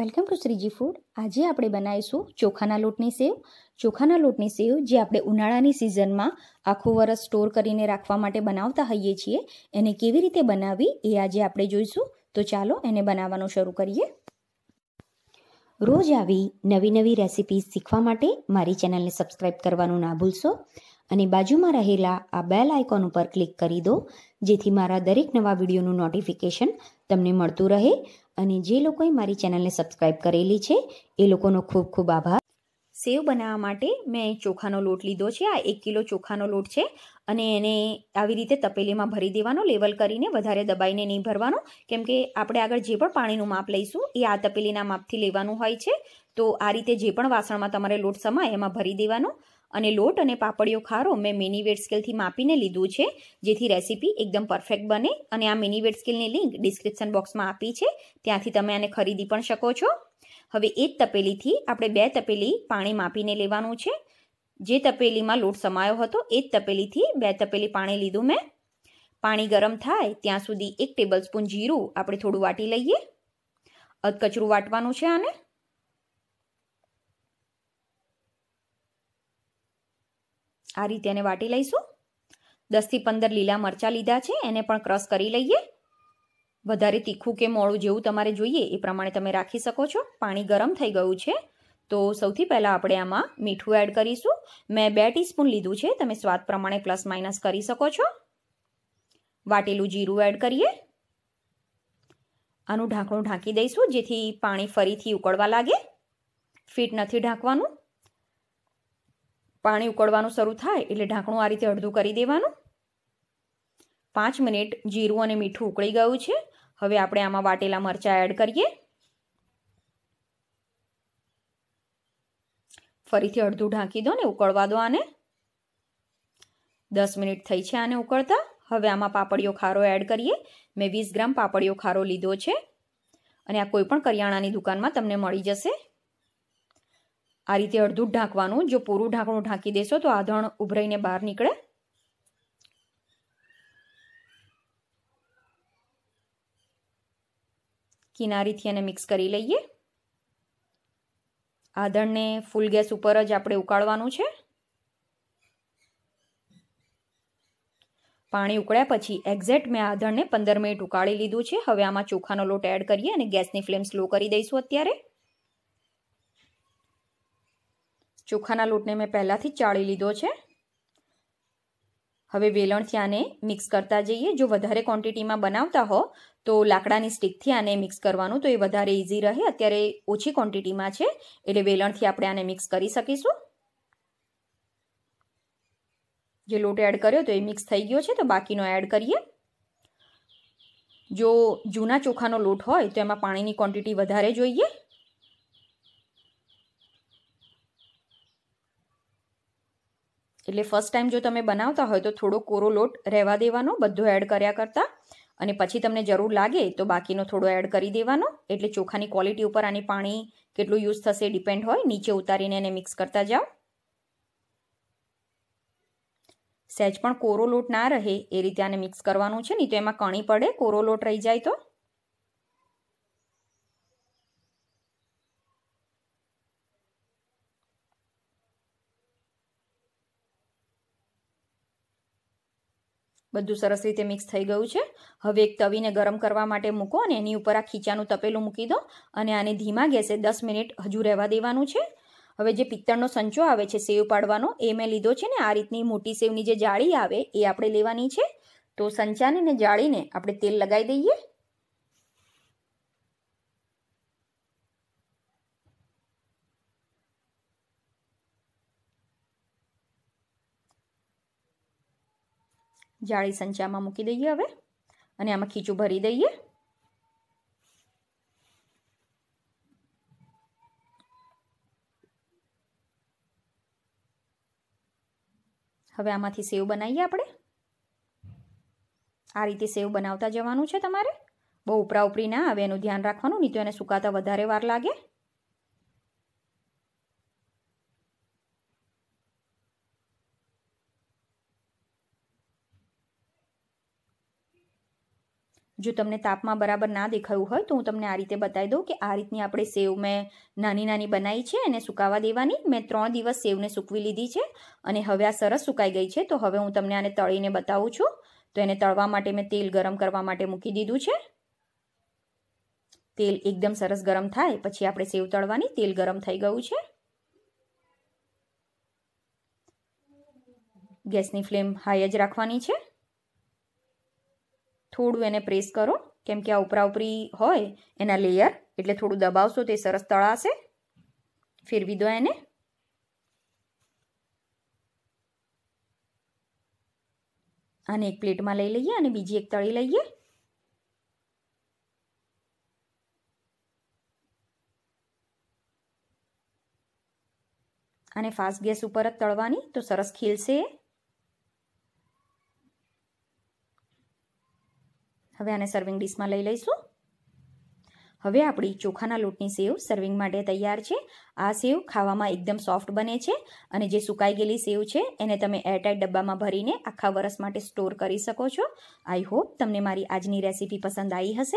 welcome to Shriji food આજે આપણે બનાવીશું ચોખાના લોટની સેવ ચોખાના લોટની સેવ જે આપણે ઉનાળાની સિઝનમાં આખું વરસ સ્ટોર કરીને રાખવા માટે બનાવતા હોઈએ છીએ એને કેવી રીતે બનાવવી એ આજે આપણે જોઈશું તો ચાલો એને બનાવવાનું શરૂ કરીએ રોજ આવી નવી નવી રેસિપી શીખવા માટે મારી ચેનલને સબસ્ક્રાઇબ કરવાનું ના ભૂલશો અને બાજુમાં રહેલા આ બેલ આઇકોન ઉપર ક્લિક કરી દો જેથી મારા દરેક નવા વિડીયોનું નોટિફિકેશન તમને મળતું રહે અને જે લોકોએ મારી ચેનલને સબસ્ક્રાઈબ કરેલી છે એ લોકોનો ખૂબ ખૂબ આભાર સેવ બનાવવા માટે મેં ચોખાનો લોટ લીધો છે આ એક કિલો ચોખાનો લોટ છે અને એને આવી રીતે તપેલીમાં ભરી દેવાનો લેવલ કરીને વધારે દબાઈને નહીં ભરવાનો કેમકે આપણે આગળ જે પણ પાણીનું માપ લઈશું એ આ તપેલીના માપથી લેવાનું હોય છે તો આ રીતે જે પણ વાસણમાં તમારે લોટ સમાય એમાં ભરી દેવાનો અને લોટ અને પાપડીઓ ખારો મેં મિની વેટ સ્કેલથી માપીને લીધું છે જેથી રેસીપી એકદમ પરફેક્ટ બને અને આ મિની વેટ સ્કેલની લિંક ડિસ્ક્રિપ્શન બોક્સમાં આપી છે ત્યાંથી તમે આને ખરીદી પણ શકો છો હવે એ જ તપેલીથી આપણે બે તપેલી પાણી માપીને લેવાનું છે જે તપેલીમાં લોટ સમાયો હતો એ જ તપેલીથી બે તપેલી પાણી લીધું મેં પાણી ગરમ થાય ત્યાં સુધી એક ટેબલસ્પૂન જીરું આપણે થોડું વાટી લઈએ અધકચરું વાટવાનું છે આને આ રીતે એને વાટી લઈશું દસથી પંદર લીલા મરચાં લીધા છે એને પણ ક્રશ કરી લઈએ વધારે તીખું કે મોળું જેવું તમારે જોઈએ એ પ્રમાણે તમે રાખી શકો છો પાણી ગરમ થઈ ગયું છે તો સૌથી પહેલાં આપણે આમાં મીઠું એડ કરીશું મેં બે ટીસ્પૂન લીધું છે તમે સ્વાદ પ્રમાણે પ્લસ માઇનસ કરી શકો છો વાટેલું જીરું એડ કરીએ આનું ઢાંકણું ઢાંકી દઈશું જેથી પાણી ફરીથી ઉકળવા લાગે ફીટ નથી ઢાંકવાનું પાણી ઉકળવાનું શરૂ થાય એટલે ઢાંકણું આ રીતે અડધું કરી દેવાનું પાંચ મિનિટ જીરું અને મીઠું ઉકળી ગયું છે હવે આપણે આમાં વાટેલા મરચાં એડ કરીએ ફરીથી અડધું ઢાંકી દો ને ઉકળવા દો આને દસ મિનિટ થઈ છે આને ઉકળતા હવે આમાં પાપડીઓ ખારો એડ કરીએ મેં વીસ ગ્રામ પાપડીઓ ખારો લીધો છે અને આ કોઈપણ કરિયાણાની દુકાનમાં તમને મળી જશે આ રીતે અડધું ઢાંકવાનું જો પૂરું ઢાંકણું ઢાંકી દેશો તો આધણ ઉભરાઈને બહાર નીકળે કિનારીથી એને મિક્સ કરી લઈએ આધણને ફૂલ ગેસ ઉપર જ આપણે ઉકાળવાનું છે પાણી ઉકળ્યા પછી એક્ઝેક્ટ મેં આધણને પંદર મિનિટ ઉકાળી લીધું છે હવે આમાં ચોખાનો લોટ એડ કરીએ અને ગેસની ફ્લેમ સ્લો કરી દઈશું અત્યારે ચોખાના લોટને મેં પહેલાંથી ચાળી લીધો છે હવે વેલણથી આને મિક્સ કરતા જઈએ જો વધારે ક્વોન્ટિટીમાં બનાવતા હો તો લાકડાની સ્ટીકથી આને મિક્સ કરવાનું તો એ વધારે ઇઝી રહે અત્યારે ઓછી ક્વોન્ટિટીમાં છે એટલે વેલણથી આપણે આને મિક્સ કરી શકીશું જે લોટ એડ કર્યો તો એ મિક્સ થઈ ગયો છે તો બાકીનો એડ કરીએ જો જૂના ચોખાનો લોટ હોય તો એમાં પાણીની ક્વોન્ટિટી વધારે જોઈએ એટલે ફર્સ્ટ ટાઈમ જો તમે બનાવતા હોય તો થોડો કોરો લોટ રહેવા દેવાનો બધો એડ કર્યા કરતાં અને પછી તમને જરૂર લાગે તો બાકીનો થોડો એડ કરી દેવાનો એટલે ચોખાની ક્વોલિટી ઉપર આની પાણી કેટલું યુઝ થશે ડિપેન્ડ હોય નીચે ઉતારીને એને મિક્સ કરતા જાઓ સહેજ પણ કોરો લોટ ના રહે એ રીતે આને મિક્સ કરવાનું છે નહીં તો એમાં કણી પડે કોરો લોટ રહી જાય તો બધું સરસ રીતે મિક્સ થઈ ગયું છે હવે એક તવીને ગરમ કરવા માટે મૂકો અને એની ઉપર આ ખીચાનું તપેલું મૂકી દો અને આને ધીમા ગેસે દસ મિનિટ હજુ રહેવા દેવાનું છે હવે જે પિત્તળનો સંચો આવે છે સેવ પાડવાનો એ મેં લીધો છે ને આ રીતની મોટી સેવની જે જાળી આવે એ આપણે લેવાની છે તો સંચાને ને જાળીને આપણે તેલ લગાવી દઈએ જાળી સંચામાં મૂકી દઈએ હવે અને આમાં ખીચું ભરી દઈએ હવે આમાંથી સેવ બનાવીએ આપણે આ રીતે સેવ બનાવતા જવાનું છે તમારે બહુ ઉપરા ઉપરી ના આવે એનું ધ્યાન રાખવાનું નહીં તો એને સુકાતા વધારે વાર લાગે જો તમને તાપમાં બરાબર ના દેખાયું હોય તો હું તમને આ રીતે બતાવી દઉં કે આ રીતની આપણે સેવ મેં નાની નાની બનાવી છે અને સુકાવા દેવાની મેં ત્રણ દિવસ સેવને સૂકવી લીધી છે અને હવે આ સરસ સુકાઈ ગઈ છે તો હવે હું તમને આને તળીને બતાવું છું તો એને તળવા માટે મેં તેલ ગરમ કરવા માટે મૂકી દીધું છે તેલ એકદમ સરસ ગરમ થાય પછી આપણે સેવ તળવાની તેલ ગરમ થઈ ગયું છે ગેસની ફ્લેમ હાઈ જ રાખવાની છે થોડું એને પ્રેસ કરો કેમ કે આ ઉપરા ઉપરી હોય એના લેયર એટલે થોડું દબાવશો તે સરસ તળાશે ફેરવી દો એને આને એક પ્લેટમાં લઈ લઈએ અને બીજી એક તળી લઈએ અને ફાસ્ટ ગેસ ઉપર જ તળવાની તો સરસ ખીલશે હવે આને સર્વિંગ ડીશમાં લઈ લઈશું હવે આપણી ચોખાના લોટની સેવ સર્વિંગ માટે તૈયાર છે આ સેવ ખાવામાં એકદમ સોફ્ટ બને છે અને જે સુકાઈ ગયેલી સેવ છે એને તમે એરટાઈટ ડબ્બામાં ભરીને આખા વરસ માટે સ્ટોર કરી શકો છો આઈ હોપ તમને મારી આજની રેસીપી પસંદ આવી હશે